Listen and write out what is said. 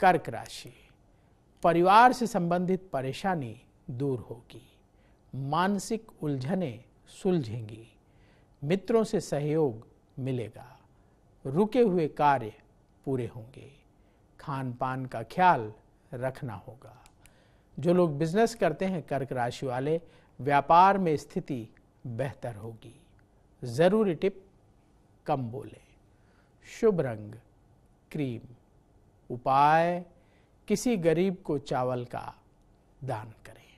कर्क राशि परिवार से संबंधित परेशानी दूर होगी मानसिक उलझने सुलझेंगी मित्रों से सहयोग मिलेगा रुके हुए कार्य पूरे होंगे खान पान का ख्याल रखना होगा जो लोग बिजनेस करते हैं कर्क राशि वाले व्यापार में स्थिति बेहतर होगी ज़रूरी टिप कम बोले शुभ रंग क्रीम उपाय किसी गरीब को चावल का दान करें